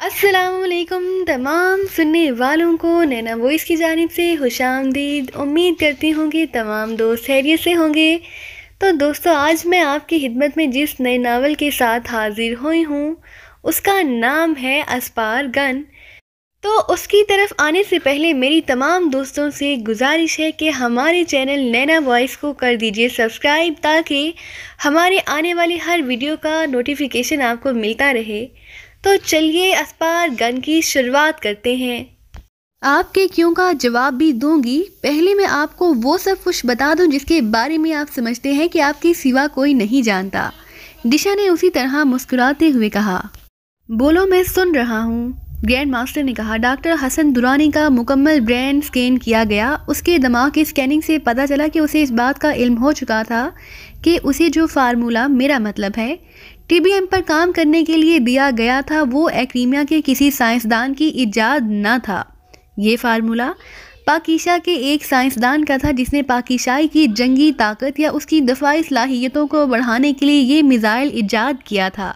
असलकम तमाम सुनने वालों को नैना वॉइस की जानब से खुश आमदीद उम्मीद करती हूँ कि तमाम दोस्त हैरियत से होंगे तो दोस्तों आज मैं आपकी खिदमत में जिस नए नावल के साथ हाजिर हुई हूँ उसका नाम है असपार गन तो उसकी तरफ आने से पहले मेरी तमाम दोस्तों से गुजारिश है कि हमारे चैनल नैना वॉइस को कर दीजिए सब्सक्राइब ताकि हमारे आने वाली हर वीडियो का नोटिफिकेशन आपको मिलता रहे तो चलिए अस्पार गन की शुरुआत करते हैं आपके क्यों का जवाब भी दूंगी पहले मैं आपको वो सब कुछ बता दूं जिसके बारे में आप समझते हैं कि आपके सिवा कोई नहीं जानता दिशा ने उसी तरह मुस्कुराते हुए कहा बोलो मैं सुन रहा हूँ ग्रैंड मास्टर ने कहा डॉक्टर हसन दुरानी का मुकम्मल ब्रेन स्कैन किया गया उसके दिमाग की स्कैनिंग से पता चला कि उसे इस बात का इल्म हो चुका था कि उसे जो फार्मूला मेरा मतलब है टीबीएम पर काम करने के लिए दिया गया था वो एक्रीमिया के किसी साइंसदान की ईजाद ना था ये फार्मूला पाकिशा के एक साइंसदान का था जिसने पाकिशाई की जंगी ताकत या उसकी दफाई सलाहियतों को बढ़ाने के लिए ये मिज़ाइल ईजाद किया था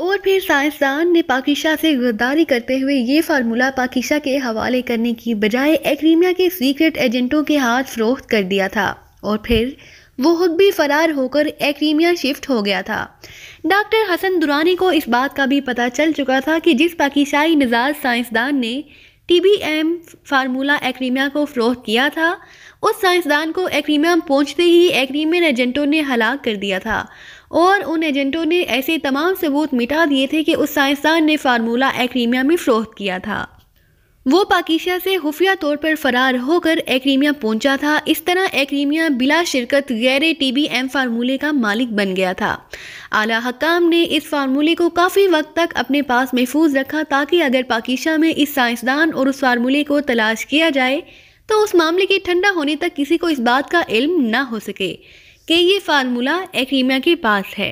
और फिर साइंसदान ने पाकिशा से गद्दारी करते हुए ये फार्मूला पाकिशा के हवाले करने की बजाय एक्रीमिया के सीक्रेट एजेंटों के हाथ फरोख्त कर दिया था और फिर वो खुद भी फरार होकर एक्रीमिया शिफ्ट हो गया था डॉक्टर हसन दुरानी को इस बात का भी पता चल चुका था कि जिस पाकिशाई मिजाज साइंसदान ने टी बी एम फार्मूला एक्रीमिया को फरोख्त किया था उस साइंसदान को एक्रीमिया पहुँचते ही एक्रीमियन एजेंटों ने हलाक कर दिया था और उन एजेंटों ने ऐसे तमाम सबूत मिटा दिए थे कि उस साइंसदान ने फार्मूला एक्रीमिया में फ़रोख्त किया था वो पाकिस्तान से खुफिया तौर पर फरार होकर एक्रीमिया पहुंचा था इस तरह एक्रीमिया बिला शिरकत गैर टी बी एम फार्मूले का मालिक बन गया था आला हकाम ने इस फार्मूले को काफ़ी वक्त तक अपने पास महफूज रखा ताकि अगर पाकिस्तान में इस साइंसदान और उस फार्मूले को तलाश किया जाए तो उस मामले के ठंडा होने तक किसी को इस बात का इल्म ना हो सके कि ये फार्मूला एक्रीमिया के पास है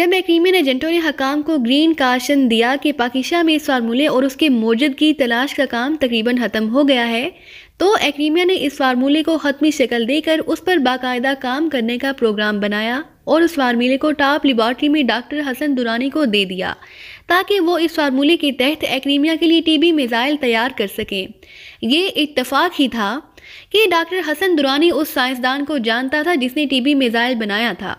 जब एक्रीमियन एजेंटों ने हकाम को ग्रीन काशन दिया कि पाकिस्तान में इस फार्मूले और उसके मौजद की तलाश का काम तकरीबन ख़त्म हो गया है तो एक्रीमिया ने इस फार्मूले को हतमी शक्ल देकर उस पर बाकायदा काम करने का प्रोग्राम बनाया और उस फार्मूले को टॉप लेबॉर्ट्री में डॉक्टर हसन दुरानी को दे दिया ताकि वो इस फार्मूले के तहत एक्रीमिया के लिए टीबी मिज़ाइल तैयार कर सकें ये इतफाक़ ही था कि डॉक्टर हसन दुरानी उस साइंसदान को जानता था जिसने टीबी मिज़ाइल बनाया था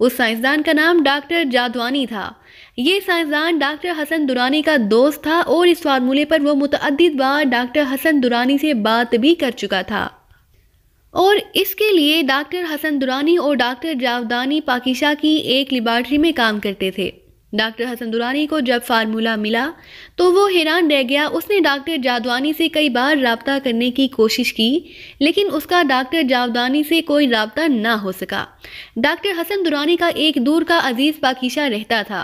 उस साइंसदान का नाम डॉक्टर जादवानी था ये साइंसदान डॉक्टर हसन दुरानी का दोस्त था और इस फार्मूले पर वो मुतद बार डॉक्टर हसन दुरानी से बात भी कर चुका था और इसके लिए डॉक्टर हसन दुरानी और डॉक्टर जावदानी पाकिशा की एक लेबार्ट्री में काम करते थे डॉक्टर हसन दुरानी को जब फार्मूला मिला तो वो हैरान रह गया उसने डॉक्टर जादवानी से कई बार रबता करने की कोशिश की लेकिन उसका डॉक्टर जादवानी से कोई रबता ना हो सका डॉक्टर हसन दुरानी का एक दूर का अजीज़ पाकिशा रहता था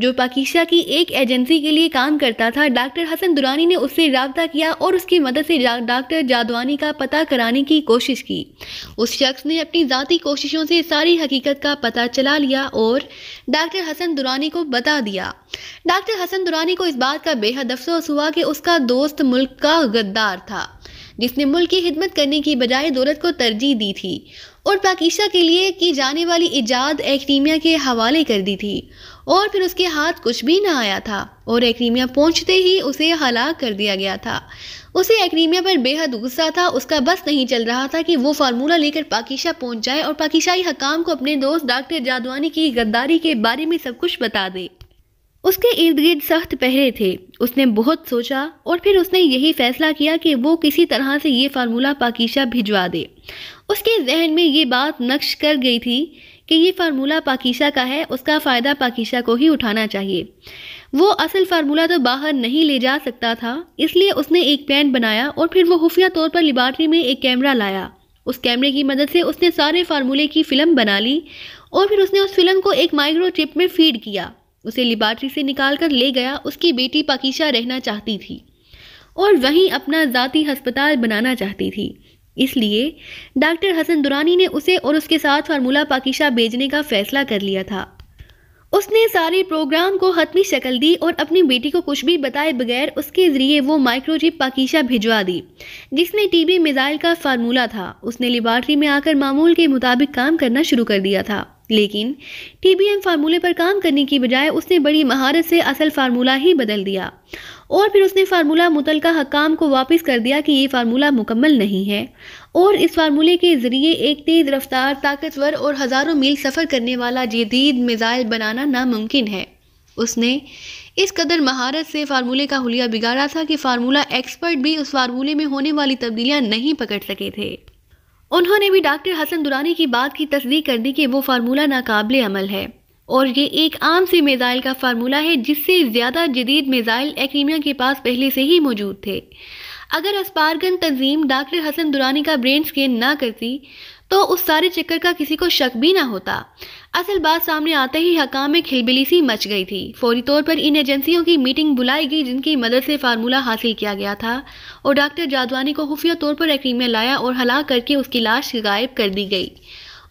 जो पाकिशा की एक एजेंसी के लिए काम करता था डॉक्टर हसन दुरानी ने उससे रबता किया और उसकी मदद से डॉक्टर जादवानी का पता कराने की कोशिश की उस शख्स ने अपनी ज़ाती कोशिशों से सारी हकीकत का पता चला लिया और डॉक्टर हसन दुरानी को बता दिया डॉक्टर हसन दुरानी को इस बात का बेहद अफसोस हुआ कि उसका दोस्त मुल्क का गद्दार था जिसने मुल्क की खिदमत करने की बजाय दौलत को तरजीह दी थी और पाकिस्तान के लिए की जाने वाली ईजाद एक्रीमिया के हवाले कर दी थी और फिर उसके हाथ कुछ भी ना आया था और एक्रीमिया पहुंचते ही उसे हलाक कर दिया गया था उसे एक्रीमिया पर बेहद गुस्सा था उसका बस नहीं चल रहा था कि वो फार्मूला लेकर पाकिशा पहुंच जाए और पाकिशाई हकाम को अपने दोस्त डॉक्टर जादवानी की गद्दारी के बारे में सब कुछ बता दे उसके इर्द गिर्द सख्त पहरे थे उसने बहुत सोचा और फिर उसने यही फैसला किया कि वो किसी तरह से ये फार्मूला पाकिशा भिजवा दे उसके जहन में ये बात नक्श कर गई थी कि ये फार्मूला पाकिशा का है उसका फ़ायदा पाकिशा को ही उठाना चाहिए वो असल फार्मूला तो बाहर नहीं ले जा सकता था इसलिए उसने एक प्लान बनाया और फिर वो खुफिया तौर पर लेबार्ट्री में एक कैमरा लाया उस कैमरे की मदद से उसने सारे फार्मूले की फ़िल्म बना ली और फिर उसने उस फिल्म को एक माइक्रो चिप में फीड किया उसे लिबार्ट्री से निकाल कर ले गया उसकी बेटी पाकिशा रहना चाहती थी और वहीं अपना ज़ाती हस्पताल बनाना चाहती थी इसलिए डॉक्टर हसन दुरानी ने उसे और उसके साथ फार्मूला पाकिशा भेजने का फैसला कर लिया था उसने सारे प्रोग्राम को हतमी शक्ल दी और अपनी बेटी को कुछ भी बताए बगैर उसके ज़रिए वो माइक्रोचिप पाकिशा भिजवा दी जिसमें टीबी मिज़ाइल का फार्मूला था उसने लेबार्ट्री में आकर मामूल के मुताबिक काम करना शुरू कर दिया था लेकिन टीबीएम फार्मूले पर काम करने की बजाय उसने बड़ी महारत से असल फार्मूला ही बदल दिया और फिर उसने फार्मूला मुतल हकाम को वापस कर दिया कि ये फार्मूला मुकम्मल नहीं है और इस फार्मूले के ज़रिए एक तेज़ रफ्तार ताकतवर और हज़ारों मील सफ़र करने वाला जदीद मिज़ाइल बनाना नामुमकिन है उसने इस कदर महारत से फार्मूले का हलिया बिगाड़ा था कि फार्मूला एक्सपर्ट भी उस फार्मूले में होने वाली तब्दीलियां नहीं पकड़ सके थे उन्होंने भी डॉक्टर हसन दुरानी की बात की तस्दीक कर दी कि वो फार्मूला नाकबले अमल है और ये एक आम से मिज़ाइल का फार्मूला है जिससे ज़्यादा जदीद मिज़ाइल एक्रीमिया के पास पहले से ही मौजूद थे अगर अस्पारगन तंजीम डॉक्टर हसन दुरानी का ब्रेन स्कैन ना करती तो उस सारे चक्कर का किसी को शक भी ना होता असल बात सामने आते ही हकाम में खिलबिली सी मच गई थी फौरी तौर पर इन एजेंसियों की मीटिंग बुलाई गई जिनकी मदद से फार्मूला हासिल किया गया था और डॉक्टर जादवानी को खुफिया तौर पर यकीन में लाया और हला करके उसकी लाश गायब कर दी गई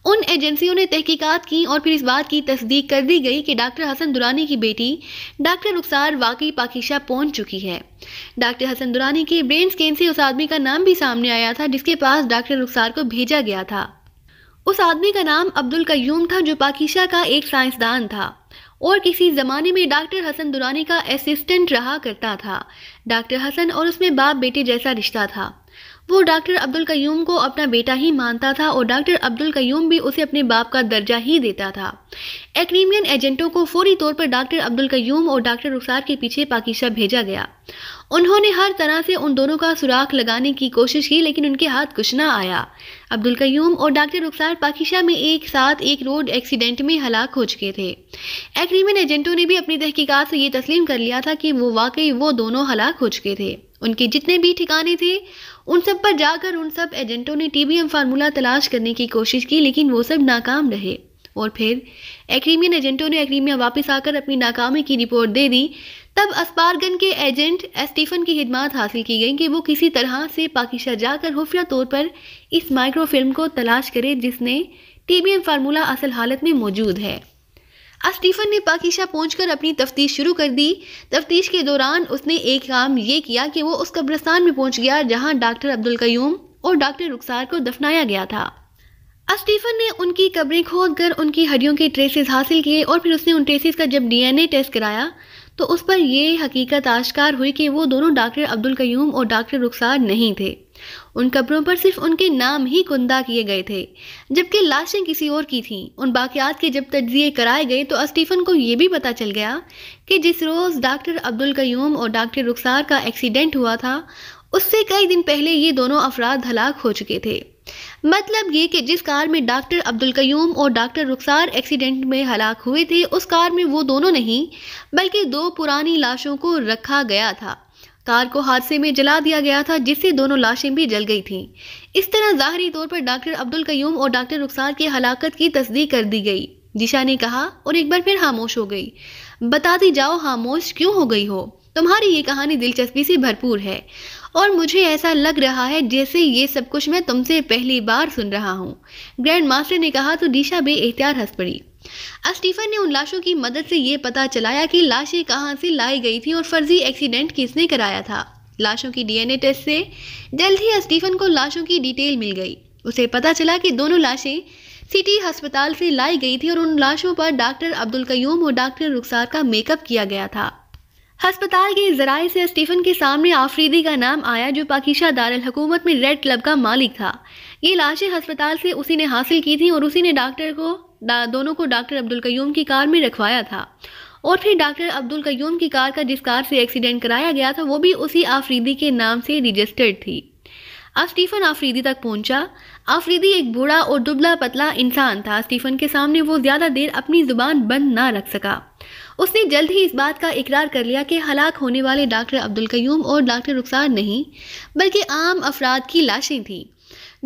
उन एजेंसियों ने तहकीकात की और फिर इस बात की तस्दीक कर दी गई कि डॉक्टर हसन दुरानी की बेटी डॉक्टर रुखसार वाकई पाकिशा पहुंच चुकी है डॉक्टर हसन दुरानी के ब्रेन स्कैन से उस आदमी का नाम भी सामने आया था जिसके पास डॉक्टर रुखसार को भेजा गया था उस आदमी का नाम अब्दुल कयूम था जो पाकिशा का एक साइंसदान था और किसी ज़माने में डॉक्टर हसन दुरानी का असिस्टेंट रहा करता था डॉक्टर हसन और उसमें बाप बेटे जैसा रिश्ता था वो डॉक्टर अब्दुल कयूम को अपना बेटा ही मानता था और डॉक्टर अब्दुल कयूम भी उसे अपने बाप का दर्जा ही देता था एक्रीमियन एजेंटों को फौरी तौर पर डॉक्टर अब्दुल कयूम और डॉक्टर रुखसार के पीछे पाकिशा भेजा गया उन्होंने हर तरह से उन दोनों का सुराख लगाने की कोशिश की लेकिन उनके हाथ कुछ ना आया अब्दुल कयूम और डॉक्टर रुखसार पाकिशा में एक साथ एक रोड एक्सीडेंट में हलाक हो चुके थे एक्रीमियन एजेंटों ने भी अपनी तहकीकत से ये तस्लीम कर लिया था कि वो वाकई वो दोनों हलाक हो चुके थे उनके जितने भी ठिकाने थे उन सब पर जाकर उन सब एजेंटों ने टी फार्मूला तलाश करने की कोशिश की लेकिन वो सब नाकाम रहे और फिर एक्रीमियन एजेंटों ने एक्रीमिया वापस आकर अपनी नाकामी की रिपोर्ट दे दी तब अस्पारगन के एजेंट एस्टीफन की खिदमत हासिल की गई कि वो किसी तरह से पाकिशा जाकर खुफिया तौर पर इस माइक्रो फिल्म को तलाश करे जिसने टीबीएम फार्मूला असल हालत में मौजूद है अब स्टीफन ने पाकिशा पहुंचकर अपनी तफ्तीश शुरू कर दी तफ्तीश के दौरान उसने एक काम ये किया कि वो उस कब्रस्तान में पहुंच गया जहां डॉक्टर अब्दुल कयूम और डॉक्टर रुखसार को दफनाया गया था अस्टीफन स्टीफन ने उनकी कब्रें खोद कर उनकी हड्डियों के ट्रेसेस हासिल किए और फिर उसने उन ट्रेसेस का जब डीएनए टेस्ट कराया तो उस पर यह हकीकत आश्कार हुई कि वो दोनों डॉक्टर अब्दुल कयूम और डॉक्टर रुखसार नहीं थे उन कब्रों पर सिर्फ उनके नाम ही कुंदा किए गए थे जबकि लाशें किसी और की थीं उन बाकियात के जब तजिए कराए गए तो स्टीफन को ये भी पता चल गया कि जिस रोज़ डॉक्टर अब्दुल कयूम और डॉक्टर रुखसार का एक्सीडेंट हुआ था उससे कई दिन पहले ये दोनों अफराद हलाक हो चुके थे मतलब ये कि जिस कार में डॉक्टर अब्दुल कयूम और डॉक्टर रुखसार एक्सीडेंट में हलाक हुए थे उस कार में वो दोनों नहीं बल्कि दो पुरानी लाशों को रखा गया था कार को हादसे में जला दिया गया था जिससे दोनों लाशें भी जल गई थीं इस तरह ज़ाहरी तौर पर डॉक्टर अब्दुल कयूम और डॉक्टर रुखसार की हलाकत की तस्दीक कर दी गई दिशा ने कहा और एक बार फिर खामोश हो गई बताती जाओ खामोश क्यों हो गई हो तुम्हारी ये कहानी दिलचस्पी से भरपूर है और मुझे ऐसा लग रहा है जैसे ये सब कुछ मैं तुमसे पहली बार सुन रहा हूँ ग्रैंड मास्टर ने कहा तो बे बेएहतियार हंस पड़ी स्टीफन ने उन लाशों की मदद से ये पता चलाया कि लाशें कहाँ से लाई गई थी और फर्जी एक्सीडेंट किसने कराया था लाशों की डीएनए टेस्ट से जल्द ही स्टीफन को लाशों की डिटेल मिल गई उसे पता चला कि दोनों लाशें सिटी अस्पताल से लाई गई थी और उन लाशों पर डॉक्टर अब्दुल कयूम और डॉक्टर रुखसार का मेकअप किया गया था हस्पताल के जराये से स्टीफन के सामने आफरीदी का नाम आया जो पाकिशा दारुल हुकूमत में रेड क्लब का मालिक था ये लाशें हस्पताल से उसी ने हासिल की थी और उसी ने डॉक्टर को दोनों को डॉक्टर अब्दुल कयूम की कार में रखवाया था और फिर डॉक्टर अब्दुल कयूम की कार का जिस कार से एक्सीडेंट कराया गया था वो भी उसी आफरीदी के नाम से रजिस्टर्ड थी अब स्टीफन आफरीदी तक पहुंचा आफरीदी एक बूढ़ा और दुबला पतला इंसान था स्टीफन के सामने वो ज़्यादा देर अपनी ज़ुबान बंद ना रख सका उसने जल्द ही इस बात का इकरार कर लिया कि हलाक होने वाले डॉक्टर अब्दुल कयूम और डॉक्टर रुखसार नहीं बल्कि आम अफराद की लाशें थीं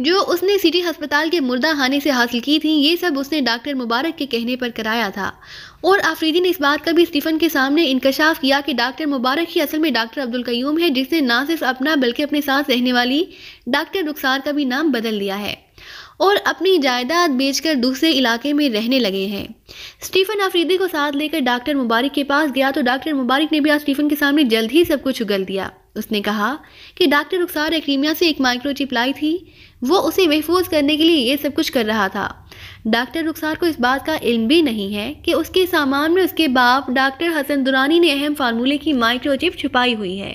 जो उसने सिटी अस्पताल के मुर्दा खाने से हासिल की थी ये सब उसने डॉक्टर मुबारक के कहने पर कराया था और आफरीदी ने इस बात का भी स्टीफन के सामने इंकशाफ किया कि डॉक्टर मुबारक ही असल में डॉक्टर अब्दुल कयूम है जिसने ना सिर्फ अपना बल्कि अपने साथ रहने वाली डॉक्टर रुखसार का भी नाम बदल लिया है और अपनी जायदाद बेचकर दूसरे इलाके में रहने लगे हैं स्टीफन आफरीदी को साथ लेकर डॉक्टर मुबारक के पास गया तो डॉक्टर मुबारक ने भी आज स्टीफन के सामने जल्द ही सब कुछ उगल दिया उसने कहा कि डॉक्टर रुखसार एक्रीमिया से एक माइक्रोचिप लाई थी वो उसे महफूज करने के लिए ये सब कुछ कर रहा था डॉक्टर रुखसार को इस बात का इल्म भी नहीं है कि उसके सामान में उसके बाप डॉक्टर हसन दुरानी ने अहम फार्मूले की माइक्रोचिप छुपाई हुई है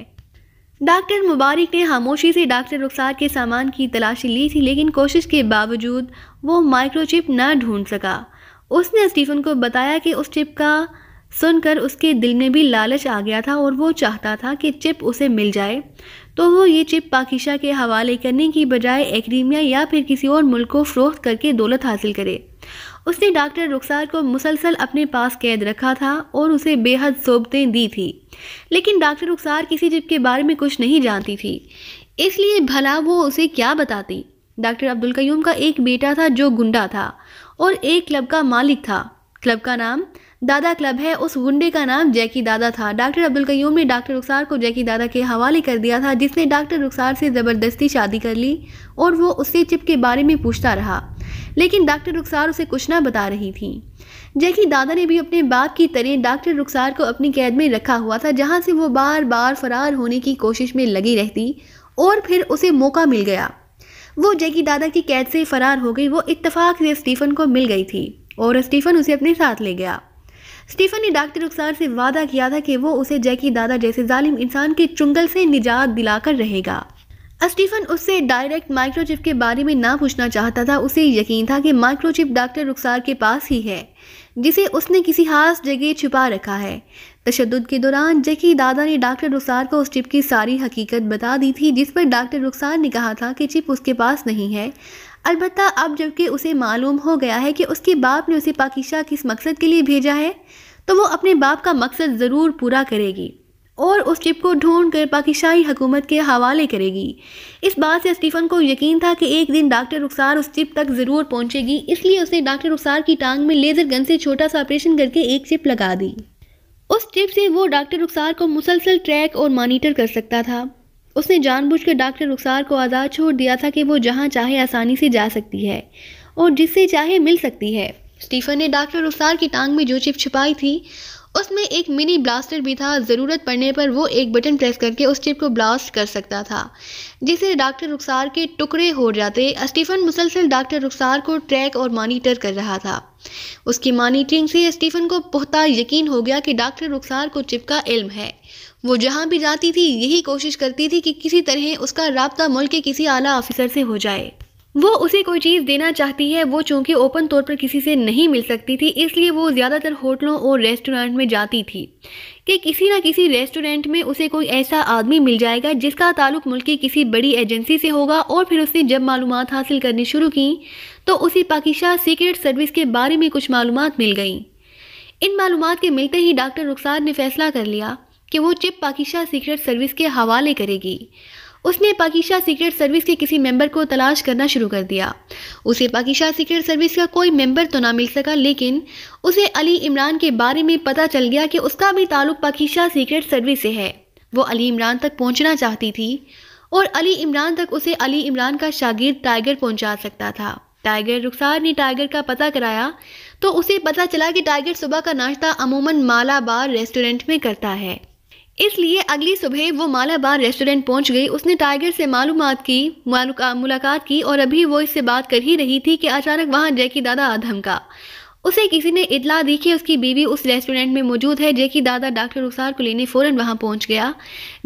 डॉक्टर मुबारक ने खामोशी से डॉक्टर रुखसार के सामान की तलाशी ली थी लेकिन कोशिश के बावजूद वो माइक्रोचिप न ढूंढ सका उसने स्टीफन को बताया कि उस चिप का सुनकर उसके दिल में भी लालच आ गया था और वो चाहता था कि चिप उसे मिल जाए तो वो ये चिप पाकिशा के हवाले करने की बजाय एक्रीमिया या फिर किसी और मुल्क को फ़रोख्त करके दौलत हासिल करे उसने डॉक्टर रुखसार को मुसलसल अपने पास कैद रखा था और उसे बेहद सोबतें दी थी लेकिन डॉक्टर रुखसार किसी चिप के बारे में कुछ नहीं जानती थी इसलिए भला वो उसे क्या बताती डॉक्टर अब्दुल कयूम का एक बेटा था जो गुंडा था और एक क्लब का मालिक था क्लब का नाम दादा क्लब है उस गुंडे का नाम जैकी दादा था डॉक्टर अब्दुल कयूम ने डॉक्टर रुखसार को जैकी दादा के हवाले कर दिया था जिसने डॉक्टर रुखसार से ज़बरदस्ती शादी कर ली और वो उससे चिप के बारे में पूछता रहा लेकिन डॉक्टर रुखसार उसे कुछ ना बता रही थी जैकी दादा ने भी अपने बाप की तरह डॉक्टर रुखसार को अपनी कैद में रखा हुआ था जहाँ से वो बार बार फरार होने की कोशिश में लगी रहती और फिर उसे मौका मिल गया वो जैकी दादा की कैद से फरार हो गई वो इतफाक़ से स्टीफन को मिल गई थी और स्टीफन उसे अपने साथ ले गया स्टीफन ने डॉक्टर रुखसार से वादा किया था कि वो उसे जैकी दादा जैसे जालिम इंसान के चुंगल से निजात दिलाकर रहेगा स्टीफन उससे डायरेक्ट माइक्रोचिप के बारे में ना पूछना चाहता था उसे यकीन था कि माइक्रोचिप डॉक्टर रुखसार के पास ही है जिसे उसने किसी खास जगह छुपा रखा है तशद के दौरान जैकी दादा ने डॉक्टर रुखसार को उस चिप की सारी हकीकत बता दी थी जिस पर डॉक्टर रुखसार ने कहा था कि चिप उसके पास नहीं है अलबत् अब जबकि उसे मालूम हो गया है कि उसके बाप ने उसे पाकिशा किस मकसद के लिए भेजा है तो वो अपने बाप का मकसद ज़रूर पूरा करेगी और उस चिप को ढूंढ कर पाकिशाही हुकूमत के हवाले करेगी इस बात से स्टीफ़न को यकीन था कि एक दिन डॉक्टर रुखसार उस चिप तक ज़रूर पहुंचेगी इसलिए उसने डॉक्टर रुखसार की टांग में लेज़र गन से छोटा सा ऑपरेशन करके एक चिप लगा दी उस चिप से वो डॉक्टर रुखसार को मुसलसल ट्रैक और मॉनिटर कर सकता था उसने जानबूझकर डॉक्टर रुखसार को आज़ाद छोड़ दिया था कि वो जहाँ चाहे आसानी से जा सकती है और जिससे चाहे मिल सकती है स्टीफन ने डॉक्टर रुखसार की टांग में जो चिप छिपाई थी उसमें एक मिनी ब्लास्टर भी था ज़रूरत पड़ने पर वो एक बटन प्रेस करके उस चिप को ब्लास्ट कर सकता था जिसे डॉक्टर रुखसार के टुकड़े हो जाते स्टीफन मुसलसल डॉक्टर रुखसार को ट्रैक और मॉनिटर कर रहा था उसकी मॉनिटरिंग से स्टीफन को पुख्ता यकीन हो गया कि डॉक्टर रुखसार को चिप का इल्म है वो जहाँ भी जाती थी यही कोशिश करती थी कि किसी तरह उसका रबता मुल्क के किसी आला ऑफिसर से हो जाए वो उसे कोई चीज़ देना चाहती है वो चूँकि ओपन तौर पर किसी से नहीं मिल सकती थी इसलिए वो ज़्यादातर होटलों और रेस्टोरेंट में जाती थी कि किसी ना किसी रेस्टोरेंट में उसे कोई ऐसा आदमी मिल जाएगा जिसका ताल्लुक मुल्क की किसी बड़ी एजेंसी से होगा और फिर उसने जब मालूम हासिल करनी शुरू की तो उसे पाकिस्तान सीक्रेट सर्विस के बारे में कुछ मालूम मिल गई इन मालूम के मिलते ही डॉक्टर रुखसार ने फैसला कर लिया कि वो चिप पाकिशा सीक्रेट सर्विस के हवाले करेगी उसने पाकिस्तान सीक्रेट सर्विस के किसी मेंबर को तलाश करना शुरू कर दिया उसे पाकिशा सीक्रेट सर्विस का कोई मेंबर तो ना मिल सका लेकिन उसे अली इमरान के बारे में पता चल गया कि उसका भी ताल्लुक पाकिशा सीक्रेट सर्विस से है वो अली इमरान तक पहुंचना चाहती थी और अली इमरान तक उसे अली इमरान का शागिर्द टाइगर पहुंचा सकता था टाइगर रुखसार ने टाइगर का पता कराया तो उसे पता चला कि टाइगर सुबह का नाश्ता अमूमन मालाबार रेस्टोरेंट में करता है इसलिए अगली सुबह वो मालाबार रेस्टोरेंट पहुंच गई उसने टाइगर से मालूम की मुलाकात की और अभी वो इससे बात कर ही रही थी कि अचानक वहां जैकी दादा धमका उसे किसी ने इतला दी कि उसकी बीवी उस रेस्टोरेंट में मौजूद है जैकी दादा डॉक्टर रुखसार को लेने फ़ौरन वहां पहुंच गया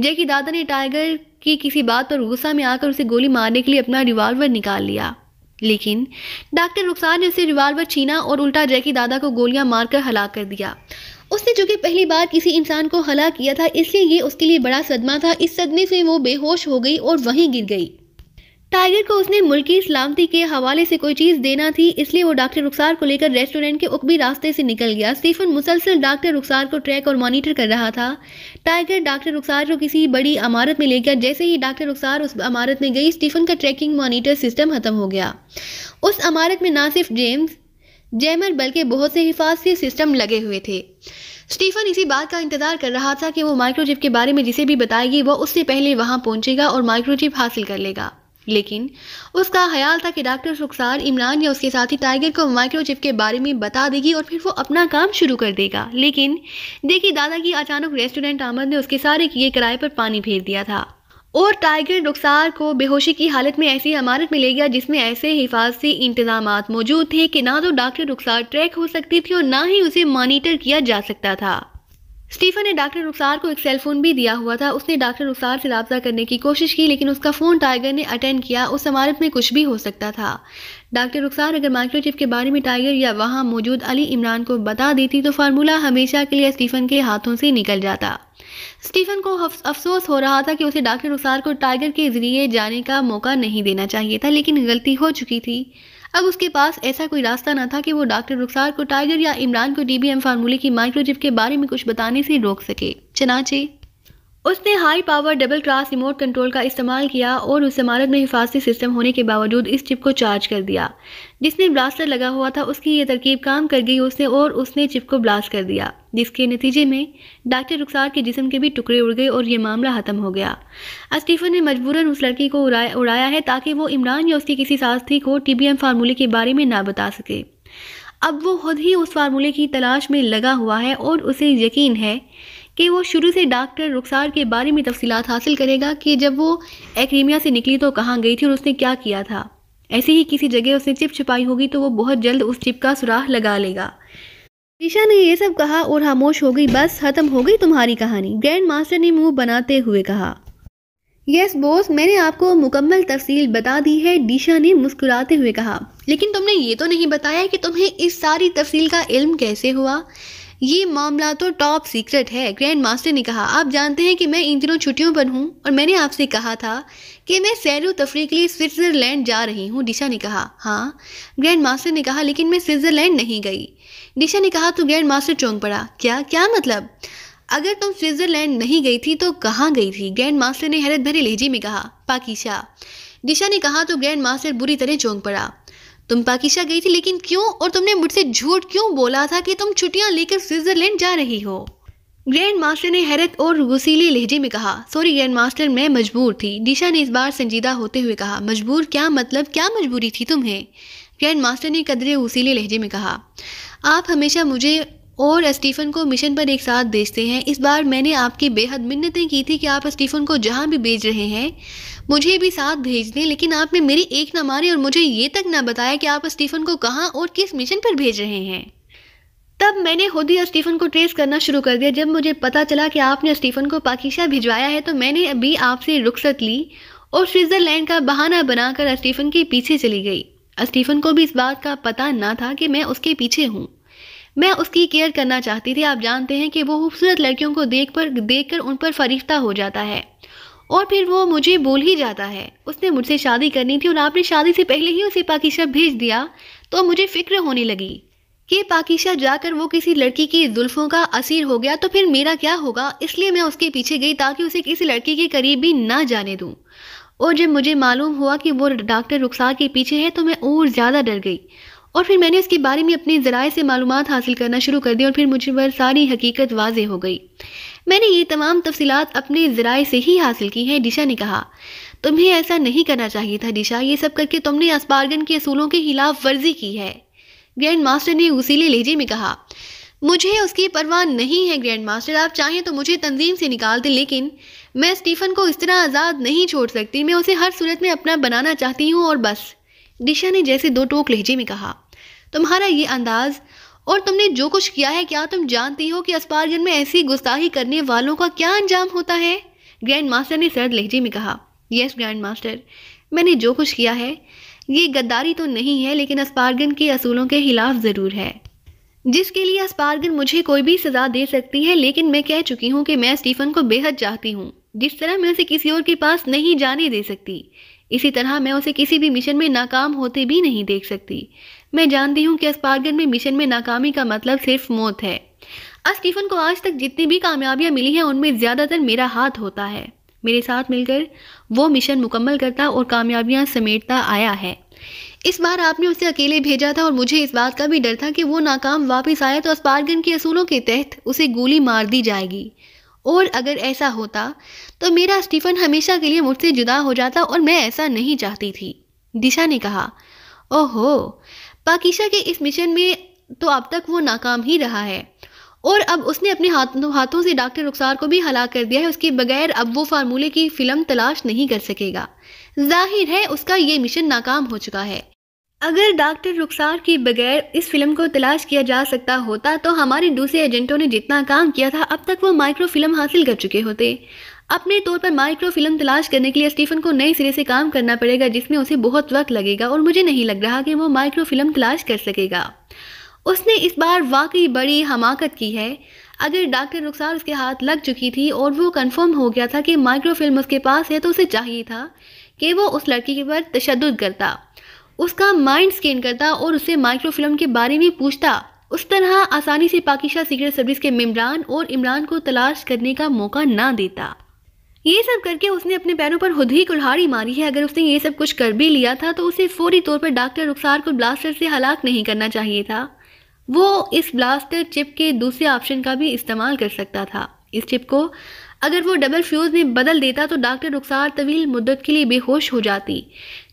जैकी दादा ने टाइगर की किसी बात पर गुस्सा में आकर उसे गोली मारने के लिए अपना रिवाल्वर निकाल लिया लेकिन डॉक्टर रुखसार ने उसे रिवाल्वर छीना और उल्टा जैकी दादा को गोलियां मारकर हलाक कर दिया उसने चूंकि पहली बार किसी इंसान को हला किया था इसलिए ये उसके लिए बड़ा सदमा था इस सदमे से वो बेहोश हो गई और वहीं गिर गई टाइगर को उसने मुल्की सलामती के हवाले से कोई चीज़ देना थी इसलिए वो डॉक्टर रुखसार को लेकर रेस्टोरेंट के उकबी रास्ते से निकल गया स्टीफन मुसलसल डॉक्टर रुखसार को ट्रैक और मॉनिटर कर रहा था टाइगर डॉक्टर रुखसार को किसी बड़ी अमारत में ले गया जैसे ही डॉक्टर रुखसार उस अमारत में गई स्टीफन का ट्रैकिंग मॉनिटर सिस्टम खत्म हो गया उस अमारत में ना सिर्फ जेम्स जैमर बल्कि बहुत से हिफाजती सिस्टम लगे हुए थे स्टीफन इसी बात का इंतज़ार कर रहा था कि वो माइक्रोचिप के बारे में जिसे भी बताएगी वह उससे पहले वहाँ पहुंचेगा और माइक्रोचिप हासिल कर लेगा लेकिन उसका ख्याल था कि डॉक्टर सुखसार इमरान या उसके साथी टाइगर को माइक्रोचिप के बारे में बता देगी और फिर वो अपना काम शुरू कर देगा लेकिन देखिए दादा की अचानक रेस्टोरेंट आमद ने उसके सारे किए किराए पर पानी फेर दिया था और टाइगर रुखसार को बेहोशी की हालत में ऐसी इमारत मिले गया जिसमें ऐसे हिफाजती इंतजाम मौजूद थे कि ना तो डॉक्टर रुखसार ट्रैक हो सकती थी और ना ही उसे मॉनिटर किया जा सकता था स्टीफन ने डॉक्टर रुखसार को एक सेलफोन भी दिया हुआ था उसने डॉक्टर रुखसार से रबता करने की कोशिश की लेकिन उसका फ़ोन टाइगर ने अटेंड किया उस इमारत में कुछ भी हो सकता था डॉक्टर रुखसार अगर माइक्रोचिप के बारे में टाइगर या वहाँ मौजूद अली इमरान को बता देती तो फार्मूला हमेशा के लिए स्टीफन के हाथों से निकल जाता स्टीफन को अफसोस हो रहा था कि उसे डॉक्टर रुसार को टाइगर के ज़रिए जाने का मौका नहीं देना चाहिए था लेकिन गलती हो चुकी थी अब उसके पास ऐसा कोई रास्ता न था कि वो डॉक्टर रुखसार को टाइगर या इमरान को डीबीएम फार्मूले की माइक्रोचिप के बारे में कुछ बताने से रोक सके चनाचे उसने high power double cross remote control का इस्तेमाल किया और उस इमारत में हिफाजती सिस्टम होने के बावजूद इस चिप को चार्ज कर दिया जिसने ब्लास्टर लगा हुआ था उसकी ये तरकीब काम कर गई उसने और उसने चिप को ब्लास्ट कर दिया जिसके नतीजे में डॉक्टर रुखसार के जिसम के भी टुकड़े उड़ गए और ये मामला ख़त्म हो गया स्टीफन ने मजबूरन उस लड़की को उड़ाया उड़ाया है ताकि वो इमरान या उसकी किसी साथी को टी बी एम फार्मूले के बारे में ना बता सके अब वो खुद ही उस फार्मूले की तलाश में लगा हुआ है और उसे यकीन है कि वो शुरू से डॉक्टर रुखसार के बारे में तफसीत हासिल करेगा कि जब वो एक्रीमिया से निकली तो कहाँ गई थी और उसने क्या किया था ऐसी ही किसी जगह उसने चिप छिपाई होगी तो वो बहुत जल्द उस चिप का सुराह लगा लेगा ईशा ने ये सब कहा और खामोश हो गई बस खत्म हो गई तुम्हारी कहानी ग्रैंड मास्टर ने मुंह बनाते हुए कहा यस बोस मैंने आपको मुकम्मल तफसील बता दी है डीशा ने मुस्कुराते हुए कहा लेकिन तुमने ये तो नहीं बताया कि तुम्हें इस सारी तफसील का इल्म कैसे हुआ ये मामला तो टॉप सीक्रेट है ग्रैंड मास्टर ने कहा आप जानते हैं कि मैं इन दिनों छुट्टियों पर हूँ और मैंने आपसे कहा था कि मैं सैरो तफरी के लिए स्विट्ज़रलैंड जा रही हूँ दिशा ने कहा हाँ ग्रैंड मास्टर ने कहा लेकिन मैं स्विट्ज़रलैंड नहीं गई दिशा ने कहा तो ग्रैंड मास्टर चौंक पड़ा क्या क्या मतलब अगर तुम स्विट्ज़रलैंड नहीं गई थी तो कहाँ गई थी ग्रैंड मास्टर ने हैरत भरे लहजे में कहा पाकिशा दिशा ने कहा तो ग्रैंड मास्टर बुरी तरह चौंक पड़ा तुम पाकिशा गई थी लेकिन क्यों और तुमने मुझसे झूठ क्यों बोला था कि तुम छुट्टियां लेकर स्विट्जरलैंड जा रही हो ग्रैंड मास्टर ने हैरत और गुसीले लहजे में कहा सॉरी ग्रैंड मास्टर मैं मजबूर थी दिशा ने इस बार संजीदा होते हुए कहा मजबूर क्या मतलब क्या मजबूरी थी तुम्हें ग्रैंड मास्टर ने कदरे उसीले लहजे में कहा आप हमेशा मुझे और स्टीफन को मिशन पर एक साथ भेजते हैं इस बार मैंने आपकी बेहद मिन्नतें की थी कि आप स्टीफन को जहाँ भी भेज रहे हैं मुझे भी साथ भेज दें लेकिन आपने मेरी एक ना मारी और मुझे ये तक ना बताया कि आप स्टीफन को कहाँ और किस मिशन पर भेज रहे हैं तब मैंने खुद ही स्टीफन को ट्रेस करना शुरू कर दिया जब मुझे पता चला कि आपने स्टीफन को पाकिस्तान भिजवाया है तो मैंने अभी आपसे रुख्सत ली और स्विट्ज़रलैंड का बहाना बनाकर स्टीफन के पीछे चली गई स्टीफन को भी इस बात का पता ना था कि मैं उसके पीछे हूँ मैं उसकी केयर करना चाहती थी आप जानते हैं कि वो खूबसूरत लड़कियों को देख पर देख कर उन पर फरिश्ता हो जाता है और फिर वो मुझे बोल ही जाता है उसने मुझसे शादी करनी थी और आपने शादी से पहले ही उसे पाकिशा भेज दिया तो मुझे फिक्र होने लगी कि पाकिशा जाकर वो किसी लड़की की जुल्फों का असीर हो गया तो फिर मेरा क्या होगा इसलिए मैं उसके पीछे गई ताकि उसे किसी लड़की के करीब भी ना जाने दूँ और जब मुझे मालूम हुआ कि वो डॉक्टर रुखसार के पीछे है तो मैं और ज़्यादा डर गई और फिर मैंने उसके बारे में अपने ज़राए से मालूम हासिल करना शुरू कर दी और फिर मुझे वह सारी हकीकत वाज हो गई मैंने ये तमाम तफसीत अपने ज़राए से ही हासिल की हैं दिशा ने कहा तुम्हें ऐसा नहीं करना चाहिए था दिशा ये सब करके तुमने अस्पार्गन के असूलों के खिलाफ वर्जी की है ग्रैंड मास्टर ने उसीले लहजे में कहा मुझे उसकी परवाह नहीं है ग्रैंड मास्टर आप चाहें तो मुझे तंजीम से निकाल दें लेकिन मैं स्टीफन को इस तरह आज़ाद नहीं छोड़ सकती मैं उसे हर सूरत में अपना बनाना चाहती हूँ और बस दिशा ने जैसे दो टोक लहजे में कहा तुम्हारा ये अंदाज़ और तुमने जो कुछ किया है क्या तुम जानती हो कि अस्पारगन में ऐसी गुस्ताही करने वालों का क्या अंजाम होता है ग्रैंड मास्टर ने सर्द लहजे में कहा यस ग्रैंड मास्टर मैंने जो कुछ किया है ये गद्दारी तो नहीं है लेकिन अस्पारगन के असूलों के खिलाफ ज़रूर है जिसके लिए अस्पारगन मुझे कोई भी सज़ा दे सकती है लेकिन मैं कह चुकी हूँ कि मैं स्टीफन को बेहद चाहती हूँ जिस तरह मैं उसे किसी और के पास नहीं जाने दे सकती इसी तरह मैं उसे किसी भी मिशन में नाकाम होते भी नहीं देख सकती मैं जानती हूँ कि अस्पारगन में मिशन में नाकामी का मतलब सिर्फ मौत है अस्टीफन को आज तक जितनी भी कामयाबियाँ मिली हैं उनमें ज़्यादातर मेरा हाथ होता है मेरे साथ मिलकर वो मिशन मुकम्मल करता और कामयाबियाँ समेटता आया है इस बार आपने उसे अकेले भेजा था और मुझे इस बात का भी डर था कि वो नाकाम वापस आया तो अस्पारगन के असूलों के तहत उसे गोली मार दी जाएगी और अगर ऐसा होता तो मेरा स्टीफन हमेशा के लिए मुझसे जुदा हो जाता और मैं ऐसा नहीं चाहती थी दिशा ने कहा ओहो पाकिशा के इस मिशन में तो अब तक वो नाकाम ही रहा है और अब उसने अपने हाथों हाथों से डॉक्टर रुखसार को भी हला कर दिया है उसके बगैर अब वो फार्मूले की फिल्म तलाश नहीं कर सकेगा जाहिर है उसका ये मिशन नाकाम हो चुका है अगर डॉक्टर रुखसार के बगैर इस फिल्म को तलाश किया जा सकता होता तो हमारे दूसरे एजेंटों ने जितना काम किया था अब तक वो माइक्रो फिल्म हासिल कर चुके होते अपने तौर पर माइक्रो फिल्म तलाश करने के लिए स्टीफन को नए सिरे से काम करना पड़ेगा जिसमें उसे बहुत वक्त लगेगा और मुझे नहीं लग रहा कि वो माइक्रो फिल्म तलाश कर सकेगा उसने इस बार वाकई बड़ी हमाकत की है अगर डॉक्टर रुखसार उसके हाथ लग चुकी थी और वो कंफर्म हो गया था कि माइक्रो फिल्म उसके पास है तो उसे चाहिए था कि वो उस लड़की के पर तशद करता उसका माइंड स्कैन करता और उससे माइक्रो फिल्म के बारे में पूछता उस तरह आसानी से पाकिस्तान सीक्रेट सर्विस के मेम्बरान और इमरान को तलाश करने का मौका ना देता ये सब करके उसने अपने पैरों पर खुद ही कुल्हाड़ी मारी है अगर उसने ये सब कुछ कर भी लिया था तो उसे फौरी तौर पर डॉक्टर रुखसार को ब्लास्टर से हलाक नहीं करना चाहिए था वो इस ब्लास्टर चिप के दूसरे ऑप्शन का भी इस्तेमाल कर सकता था इस चिप को अगर वो डबल फ्यूज़ में बदल देता तो डॉक्टर रुखसार तवील मुद्दत के लिए बेहोश हो जाती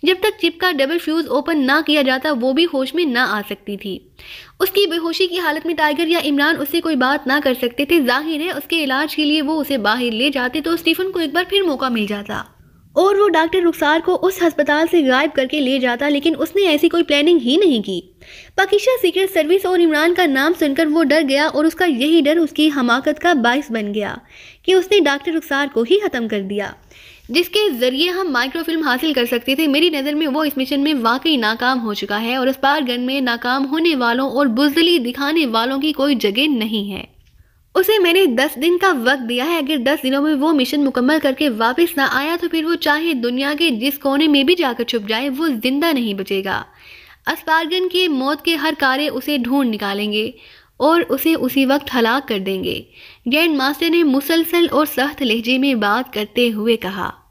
जब तक चिप का डबल फ्यूज़ ओपन ना किया जाता वो भी होश में ना आ सकती थी उसकी बेहोशी की हालत में टाइगर या इमरान उससे कोई बात ना कर सकते थे जाहिर है उसके इलाज के लिए वो उसे बाहर ले जाते तो स्टीफन को एक बार फिर मौका मिल जाता और वो डॉक्टर रुखसार को उस अस्पताल से गायब करके ले जाता लेकिन उसने ऐसी कोई प्लानिंग ही नहीं की पाकिस्तान सीक्रेट सर्विस और इमरान का नाम सुनकर वो डर गया और उसका यही डर उसकी हमाकत का बायस बन गया कि उसने डॉक्टर रुखसार को ही ख़त्म कर दिया जिसके ज़रिए हम माइक्रो फिल्म हासिल कर सकते थे मेरी नज़र में वो इस मिशन में वाकई नाकाम हो चुका है और इस पार गन में नाकाम होने वालों और बुजली दिखाने वालों की कोई जगह नहीं है उसे मैंने दस दिन का वक्त दिया है अगर दस दिनों में वो मिशन मुकम्मल करके वापस ना आया तो फिर वो चाहे दुनिया के जिस कोने में भी जाकर छुप जाए वो जिंदा नहीं बचेगा अस्पारगन की मौत के हर कार्य उसे ढूंढ निकालेंगे और उसे उसी वक्त हलाक कर देंगे ग्रैंड मास्टर ने मुसलसल और सख्त लहजे में बात करते हुए कहा